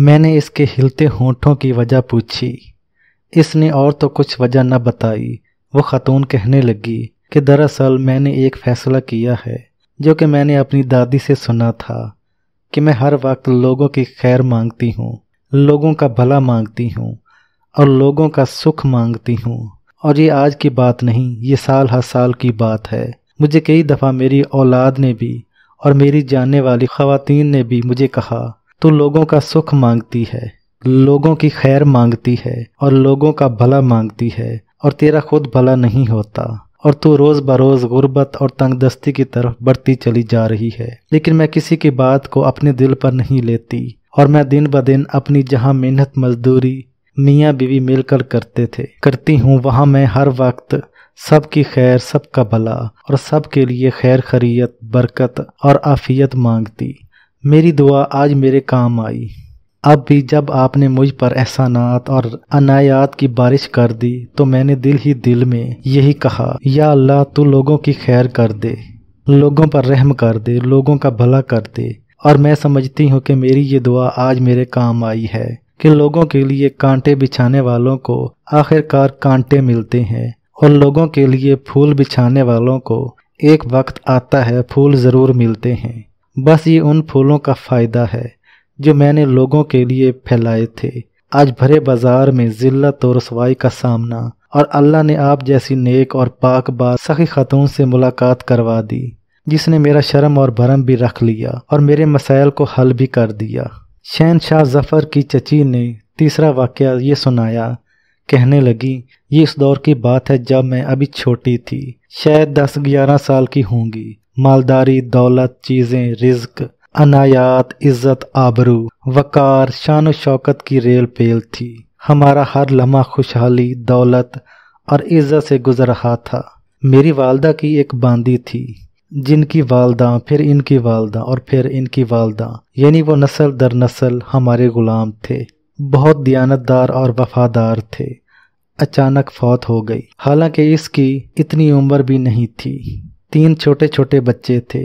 मैंने इसके हिलते होठों की वजह पूछी इसने और तो कुछ वजह न बताई वो खतून कहने लगी कि दरअसल मैंने एक फ़ैसला किया है जो कि मैंने अपनी दादी से सुना था कि मैं हर वक्त लोगों की खैर मांगती हूँ लोगों का भला मांगती हूँ और लोगों का सुख मांगती हूँ और ये आज की बात नहीं ये साल हर साल की बात है मुझे कई दफ़ा मेरी औलाद ने भी और मेरी जानने वाली खवतिन ने भी मुझे कहा तो लोगों का सुख मांगती है लोगों की खैर मांगती है और लोगों का भला मांगती है और तेरा खुद भला नहीं होता और तू रोज़ बरोज़ गुर्बत और तंगदस्ती की तरफ बढ़ती चली जा रही है लेकिन मैं किसी की बात को अपने दिल पर नहीं लेती और मैं दिन ब दिन अपनी जहाँ मेहनत मजदूरी मियाँ बीवी मिलकर करते थे करती हूँ वहाँ मैं हर वक्त सबकी खैर सबका भला और सबके लिए खैर खरीत बरकत और आफियत मांगती मेरी दुआ आज मेरे काम आई अब भी जब आपने मुझ पर एहसानात और अनायात की बारिश कर दी तो मैंने दिल ही दिल में यही कहा या अल्लाह तू लोगों की खैर कर दे लोगों पर रहम कर दे लोगों का भला कर दे और मैं समझती हूँ कि मेरी ये दुआ आज मेरे काम आई है कि लोगों के लिए कांटे बिछाने वालों को आखिरकार कांटे मिलते हैं और लोगों के लिए फूल बिछाने वालों को एक वक्त आता है फूल ज़रूर मिलते हैं बस ये उन फूलों का फ़ायदा है जो मैंने लोगों के लिए फैलाए थे आज भरे बाजार में जिल्लत और रसवाई का सामना और अल्लाह ने आप जैसी नेक और पाक बात सखी खातून से मुलाकात करवा दी जिसने मेरा शर्म और भरम भी रख लिया और मेरे मसाइल को हल भी कर दिया शहन शाह जफ़र की चची ने तीसरा वाक्य ये सुनाया कहने लगी ये इस दौर की बात है जब मैं अभी छोटी थी शायद दस ग्यारह साल की होंगी मालदारी दौलत चीज़ें रिज्क अनायात इज्जत आबरू वकार शान शौकत की रेल पेल थी हमारा हर लम्हा खुशहाली दौलत और इज्जत से गुजर रहा था मेरी वालदा की एक बांदी थी जिनकी वालदा फिर इनकी वालदा और फिर इनकी वालदा यानी वो नस्ल दर नस्ल हमारे गुलाम थे बहुत दयानतदार और वफादार थे अचानक फौत हो गई हालांकि इसकी इतनी उम्र भी नहीं थी तीन छोटे छोटे बच्चे थे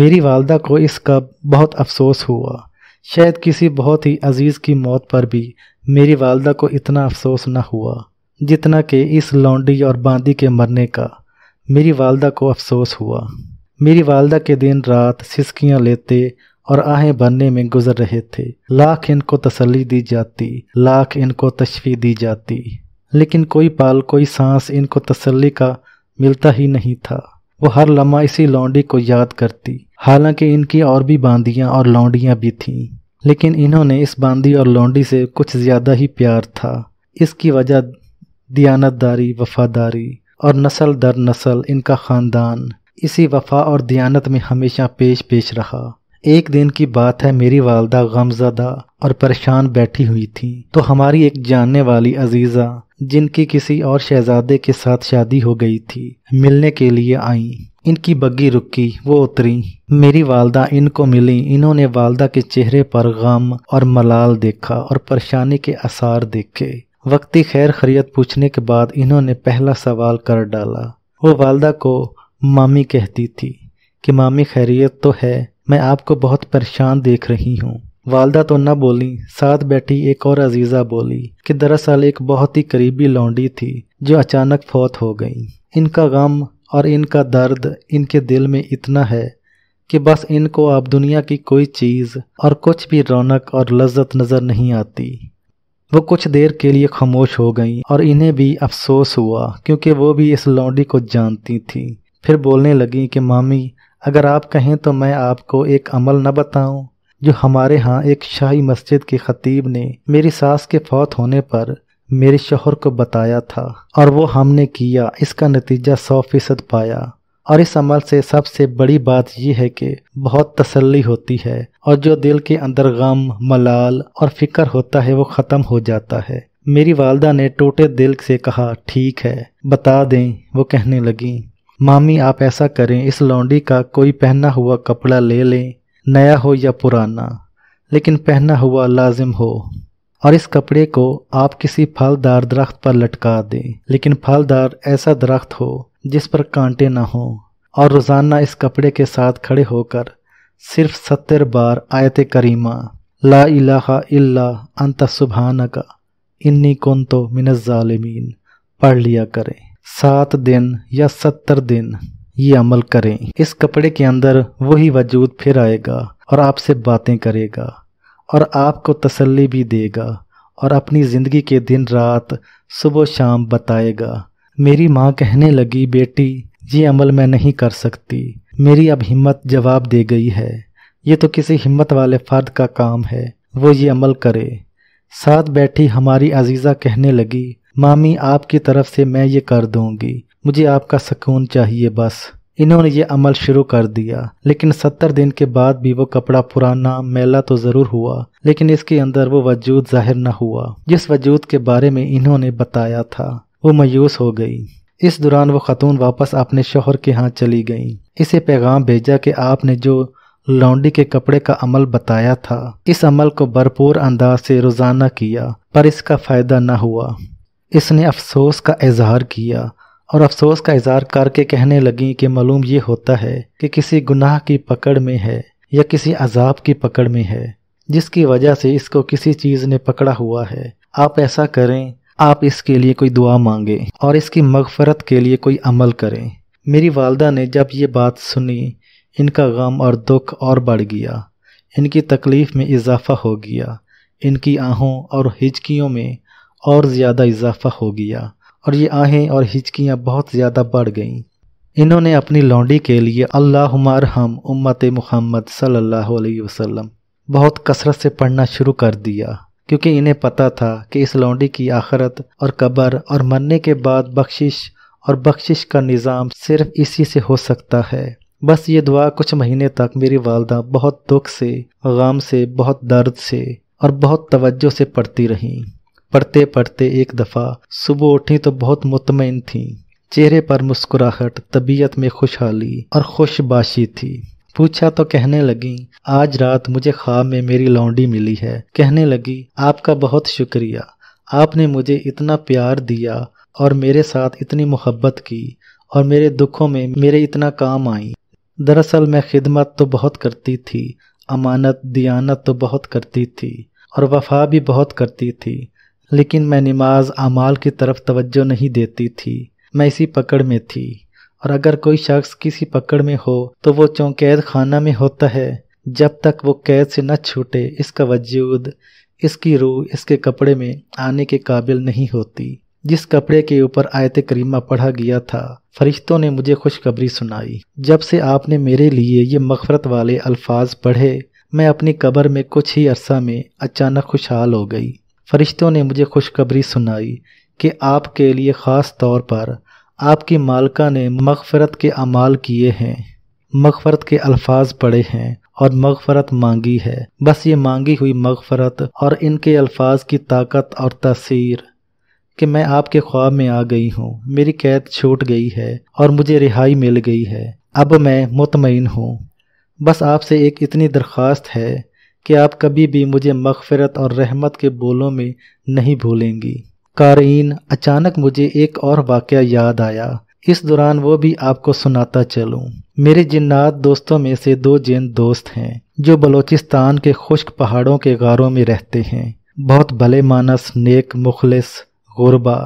मेरी वालदा को इसका बहुत अफसोस हुआ शायद किसी बहुत ही अजीज़ की मौत पर भी मेरी वालदा को इतना अफसोस न हुआ जितना कि इस लौंडी और बांदी के मरने का मेरी वालदा को अफसोस हुआ मेरी वालदा के दिन रात सिसकियाँ लेते और आहें भरने में गुजर रहे थे लाख इनको तसल्ली दी जाती लाख इनको तशफी दी जाती लेकिन कोई पाल कोई सांस इनको तसल्ली का मिलता ही नहीं था वो हर लम्हा इसी लौंडी को याद करती हालांकि इनकी और भी बांदियां और लौंडियां भी थीं लेकिन इन्होंने इस बांदी और लौंडी से कुछ ज़्यादा ही प्यार था इसकी वजह दारी वफादारी और नस्ल दर नस्ल इनका ख़ानदान इसी वफा और दियानत में हमेशा पेश पेश रहा एक दिन की बात है मेरी वालदा गमजदा और परेशान बैठी हुई थी तो हमारी एक जानने वाली अजीज़ा जिनकी किसी और शहजादे के साथ शादी हो गई थी मिलने के लिए आईं इनकी बग्गी रुकी वो उतरी मेरी वालदा इनको मिली इन्होंने वालदा के चेहरे पर गम और मलाल देखा और परेशानी के आसार देखे वक्ती खैर खरीत पूछने के बाद इन्होंने पहला सवाल कर डाला वो वालदा को मामी कहती थी कि मामी खैरियत तो है मैं आपको बहुत परेशान देख रही हूँ वालदा तो न बोली साथ बैठी एक और अजीज़ा बोली कि दरअसल एक बहुत ही करीबी लौंडी थी जो अचानक फौत हो गई इनका गम और इनका दर्द इनके दिल में इतना है कि बस इनको आप दुनिया की कोई चीज़ और कुछ भी रौनक और लज्जत नज़र नहीं आती वो कुछ देर के लिए खामोश हो गईं और इन्हें भी अफसोस हुआ क्योंकि वो भी इस लौंडी को जानती थी फिर बोलने लगी कि मामी अगर आप कहें तो मैं आपको एक अमल न बताऊं जो हमारे यहाँ एक शाही मस्जिद के खतीब ने मेरी सास के फौत होने पर मेरे शोहर को बताया था और वो हमने किया इसका नतीजा सौ फीसद पाया और इस अमल से सबसे बड़ी बात यह है कि बहुत तसल्ली होती है और जो दिल के अंदर गम मलाल और फिक्र होता है वो ख़त्म हो जाता है मेरी वालदा ने टूटे दिल से कहा ठीक है बता दें वो कहने लगी मामी आप ऐसा करें इस लौंडी का कोई पहना हुआ कपड़ा ले लें नया हो या पुराना लेकिन पहना हुआ लाजिम हो और इस कपड़े को आप किसी फलदार दरख्त पर लटका दें लेकिन फलदार ऐसा दरख्त हो जिस पर कांटे ना हों और रोज़ाना इस कपड़े के साथ खड़े होकर सिर्फ सत्तर बार आयत करीमा ला इलाहा इल्ला अंत सुबहाना का इन्नी कौन तो मिनज़ालमीन पढ़ लिया करें सात दिन या सत्तर दिन ये अमल करें इस कपड़े के अंदर वही वजूद फिर आएगा और आपसे बातें करेगा और आपको तसल्ली भी देगा और अपनी ज़िंदगी के दिन रात सुबह शाम बताएगा मेरी माँ कहने लगी बेटी ये अमल मैं नहीं कर सकती मेरी अब हिम्मत जवाब दे गई है ये तो किसी हिम्मत वाले फ़र्द का काम है वो ये अमल करे साथ बैठी हमारी अजीज़ा कहने लगी मामी आपकी तरफ से मैं ये कर दूंगी मुझे आपका सुकून चाहिए बस इन्होंने ये अमल शुरू कर दिया लेकिन सत्तर दिन के बाद भी वो कपड़ा पुराना मेला तो ज़रूर हुआ लेकिन इसके अंदर वो वजूद जाहिर न हुआ जिस वजूद के बारे में इन्होंने बताया था वो मायूस हो गई इस दौरान वो खतून वापस अपने शोहर के यहाँ चली गई इसे पैगाम भेजा कि आपने जो लौंडी के कपड़े का अमल बताया था इस अमल को भरपूर अंदाज से रोज़ाना किया पर इसका फ़ायदा न हुआ इसने अफसोस का इजहार किया और अफसोस का इजहार करके कहने लगी कि मालूम ये होता है कि किसी गुनाह की पकड़ में है या किसी अजाब की पकड़ में है जिसकी वजह से इसको किसी चीज़ ने पकड़ा हुआ है आप ऐसा करें आप इसके लिए कोई दुआ मांगें और इसकी मगफरत के लिए कोई अमल करें मेरी वालदा ने जब ये बात सुनी इनका गम और दुख और बढ़ गया इनकी तकलीफ़ में इजाफा हो गया इनकी आहों और हिचकियों में और ज़्यादा इजाफा हो गया और ये आहें और हिचकियाँ बहुत ज़्यादा बढ़ गईं इन्होंने अपनी लौंडी के लिए अल्लाह हम उम्मत मुहम्मद सल्लल्लाहु अलैहि वसल्लम बहुत कसरत से पढ़ना शुरू कर दिया क्योंकि इन्हें पता था कि इस लौंडी की आखरत और कब्र और मरने के बाद बख्शिश और बख्शिश का निज़ाम सिर्फ इसी से हो सकता है बस ये दुआ कुछ महीने तक मेरी वालदा बहुत दुख से गम से बहुत दर्द से और बहुत तवज्जो से पढ़ती रहीं पढ़ते पढ़ते एक दफ़ा सुबह उठी तो बहुत मुतमिन थी चेहरे पर मुस्कुराहट तबीयत में खुशहाली और खुशबाशी थी पूछा तो कहने लगी आज रात मुझे ख्वाब में मेरी लौंडी मिली है कहने लगी आपका बहुत शुक्रिया आपने मुझे इतना प्यार दिया और मेरे साथ इतनी मोहब्बत की और मेरे दुखों में मेरे इतना काम आई दरअसल मैं खिदमत तो बहुत करती थी अमानत दियानत तो बहुत करती थी और वफा भी बहुत करती थी लेकिन मैं नमाज अमाल की तरफ तवज्जो नहीं देती थी मैं इसी पकड़ में थी और अगर कोई शख्स किसी पकड़ में हो तो वो चौकैद खाना में होता है जब तक वो कैद से न छूटे इसका वजूद इसकी रूह इसके कपड़े में आने के काबिल नहीं होती जिस कपड़े के ऊपर आयत करीमा पढ़ा गया था फरिश्तों ने मुझे खुशखबरी सुनाई जब से आपने मेरे लिए ये मफरत वाले अल्फाज पढ़े मैं अपनी कब्र में कुछ ही अरसा में अचानक खुशहाल हो गई फरिश्तों ने मुझे खुशखबरी सुनाई कि आपके लिए ख़ास तौर पर आपकी मालका ने मगफ़रत के अमाल किए हैं मगफ़रत के अल्फाज पढ़े हैं और मगफ़रत मांगी है बस ये मांगी हुई मगफ़रत और इनके अल्फाज की ताकत और तसीर कि मैं आपके ख्वाब में आ गई हूँ मेरी कैद छूट गई है और मुझे रिहाई मिल गई है अब मैं मुतमिन हूँ बस आपसे एक इतनी दरख्वास्त है कि आप कभी भी मुझे मगफरत और रहमत के बोलों में नहीं भूलेंगी कारीन अचानक मुझे एक और वाक़ याद आया इस दौरान वो भी आपको सुनाता चलूं। मेरे जिन्नात दोस्तों में से दो जैन दोस्त हैं जो बलोचिस्तान के खुश्क पहाड़ों के गारों में रहते हैं बहुत भले मानस नेक मुखलिस गुरबा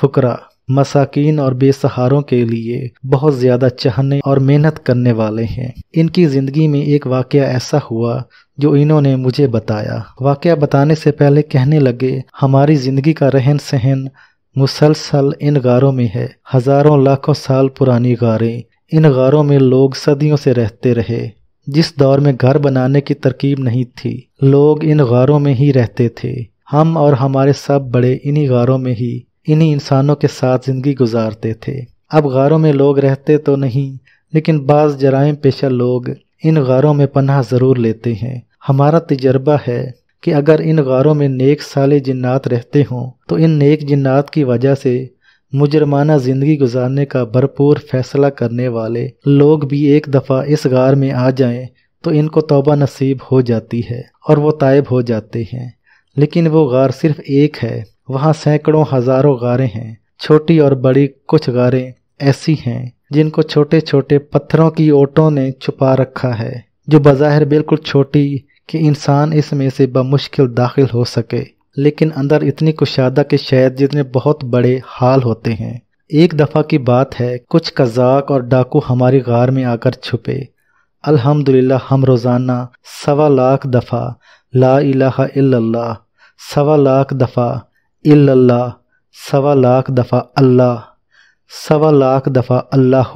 फकरा मसाकिन और बेसहारों के लिए बहुत ज़्यादा चाहने और मेहनत करने वाले हैं इनकी ज़िंदगी में एक वाक्य ऐसा हुआ जो इन्होंने मुझे बताया वाक्य बताने से पहले कहने लगे हमारी ज़िंदगी का रहन सहन मुसलसल इन गारों में है हज़ारों लाखों साल पुरानी गारें इन गारों में लोग सदियों से रहते रहे जिस दौर में घर बनाने की तरकीब नहीं थी लोग इन गारों में ही रहते थे हम और हमारे सब बड़े इन्हीं गारों में ही इन्हीं इंसानों के साथ ज़िंदगी गुजारते थे अब गारों में लोग रहते तो नहीं लेकिन बाज़ जराइम पेशा लोग इन गारों में पनाह ज़रूर लेते हैं हमारा तजर्बा है कि अगर इन गारों में नेक साले जिन्नात रहते हों तो इन नेक जिन्नात की वजह से मुजरमाना ज़िंदगी गुजारने का भरपूर फैसला करने वाले लोग भी एक दफ़ा इस गार में आ जाएं तो इनको तोबा नसीब हो जाती है और वो तायब हो जाते हैं लेकिन वो गार सिर्फ़ एक है वहाँ सैकड़ों हजारों गारें हैं छोटी और बड़ी कुछ गारें ऐसी हैं जिनको छोटे छोटे पत्थरों की ओटों ने छुपा रखा है जो बाहर बिल्कुल छोटी कि इंसान इसमें से बमुश्किल दाखिल हो सके लेकिन अंदर इतनी कुशादा के शायद जितने बहुत बड़े हाल होते हैं एक दफ़ा की बात है कुछ कजाक और डाकू हमारी गार में आकर छुपे अल्हम्दुलिल्लाह हम रोज़ाना सवा लाख दफ़ा ला इलाहा इल्लल्लाह सवा लाख दफ़ा अल्लाह सवा लाख दफ़ा अल्लाह सवा लाख दफ़ा अल्लाह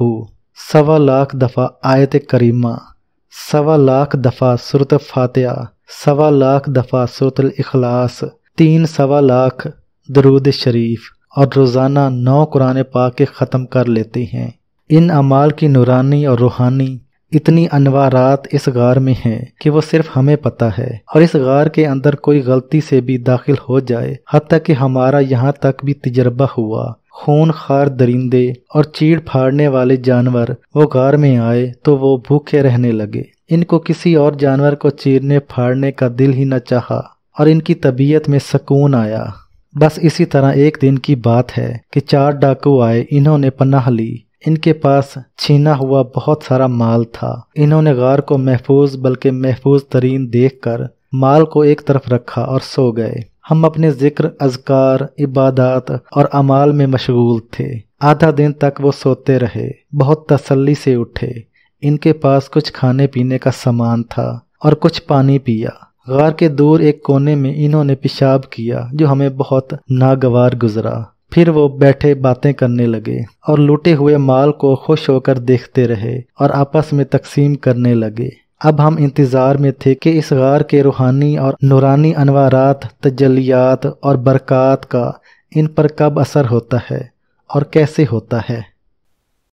सवा लाख दफ़ा आयत करीमा सवा लाख दफ़ा सुरत फातह सवा लाख दफ़ा सुरत अखलास तीन सवा लाख दरूद शरीफ और रोज़ाना नौ कुरान पाक के ख़त्म कर लेते हैं इन अमाल की नुरानी और रूहानी इतनी अनवारात इस गार में है कि वो सिर्फ हमें पता है और इस गार के अंदर कोई गलती से भी दाखिल हो जाए हती कि हमारा यहाँ तक भी तजर्बा हुआ खून खार दरिंदे और चीड़ फाड़ने वाले जानवर वो गार में आए तो वो भूखे रहने लगे इनको किसी और जानवर को चीरने फाड़ने का दिल ही न चाहा और इनकी तबीयत में सुकून आया बस इसी तरह एक दिन की बात है कि चार डाकू आए इन्होंने पनाह ली इनके पास छीना हुआ बहुत सारा माल था इन्होंने गार को महफूज बल्कि महफूज तरीन देख कर माल को एक तरफ रखा और सो गए हम अपने जिक्र अजकार इबादत और अमाल में मशगूल थे आधा दिन तक वो सोते रहे बहुत तसल्ली से उठे इनके पास कुछ खाने पीने का सामान था और कुछ पानी पिया गार के दूर एक कोने में इन्होंने पेशाब किया जो हमें बहुत नागवार गुजरा फिर वो बैठे बातें करने लगे और लूटे हुए माल को खुश होकर देखते रहे और आपस में तकसीम करने लगे अब हम इंतज़ार में थे कि इस गार के रूहानी और नूरानी अनवारात तजलियात और बरक़ात का इन पर कब असर होता है और कैसे होता है